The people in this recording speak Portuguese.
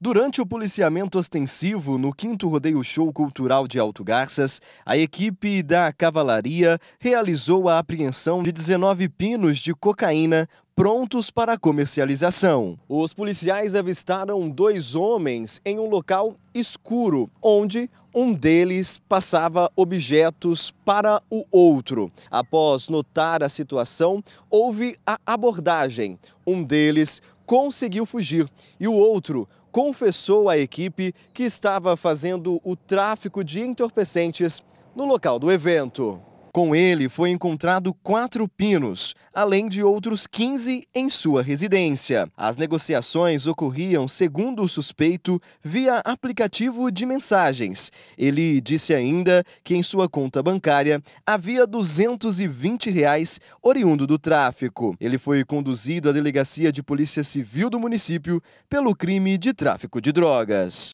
Durante o policiamento ostensivo no 5 Rodeio Show Cultural de Alto Garças, a equipe da Cavalaria realizou a apreensão de 19 pinos de cocaína prontos para comercialização. Os policiais avistaram dois homens em um local escuro, onde um deles passava objetos para o outro. Após notar a situação, houve a abordagem. Um deles conseguiu fugir e o outro confessou à equipe que estava fazendo o tráfico de entorpecentes no local do evento. Com ele foi encontrado quatro pinos, além de outros 15 em sua residência. As negociações ocorriam, segundo o suspeito, via aplicativo de mensagens. Ele disse ainda que em sua conta bancária havia 220 reais oriundo do tráfico. Ele foi conduzido à delegacia de polícia civil do município pelo crime de tráfico de drogas.